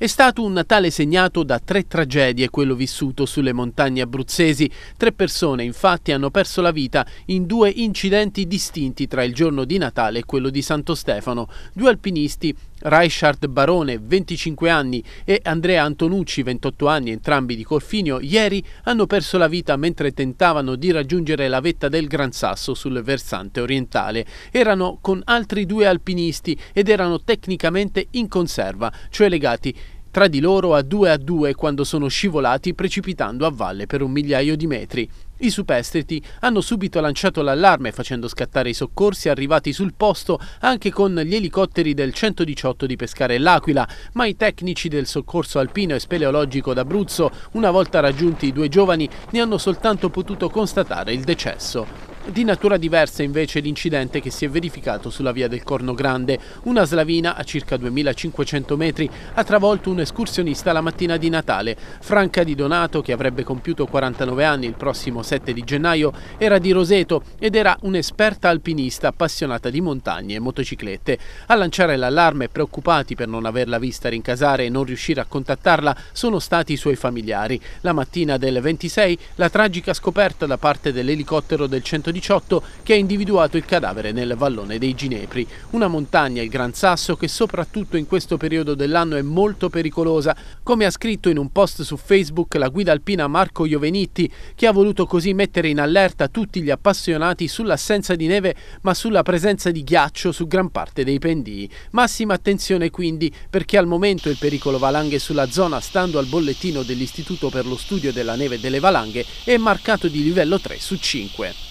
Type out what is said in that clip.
È stato un Natale segnato da tre tragedie quello vissuto sulle montagne abruzzesi. Tre persone infatti hanno perso la vita in due incidenti distinti tra il giorno di Natale e quello di Santo Stefano. Due alpinisti, Reichard Barone, 25 anni, e Andrea Antonucci, 28 anni, entrambi di Corfinio, ieri hanno perso la vita mentre tentavano di raggiungere la vetta del Gran Sasso sul versante orientale. Erano con altri due alpinisti ed erano tecnicamente in conserva, cioè legati tra di loro a 2 a 2 quando sono scivolati precipitando a valle per un migliaio di metri. I superstiti hanno subito lanciato l'allarme facendo scattare i soccorsi arrivati sul posto anche con gli elicotteri del 118 di Pescare e L'Aquila, ma i tecnici del soccorso alpino e speleologico d'Abruzzo, una volta raggiunti i due giovani, ne hanno soltanto potuto constatare il decesso. Di natura diversa invece l'incidente che si è verificato sulla via del Corno Grande. Una slavina a circa 2500 metri ha travolto un escursionista la mattina di Natale. Franca Di Donato, che avrebbe compiuto 49 anni il prossimo 7 di gennaio, era di Roseto ed era un'esperta alpinista appassionata di montagne e motociclette. A lanciare l'allarme, preoccupati per non averla vista rincasare e non riuscire a contattarla, sono stati i suoi familiari. La mattina del 26 la tragica scoperta da parte dell'elicottero del 110 2018 che ha individuato il cadavere nel vallone dei Ginepri, una montagna, il Gran Sasso, che soprattutto in questo periodo dell'anno è molto pericolosa, come ha scritto in un post su Facebook la guida alpina Marco Iovenitti, che ha voluto così mettere in allerta tutti gli appassionati sull'assenza di neve ma sulla presenza di ghiaccio su gran parte dei pendii. Massima attenzione quindi perché al momento il pericolo valanghe sulla zona, stando al bollettino dell'Istituto per lo studio della neve e delle valanghe, è marcato di livello 3 su 5.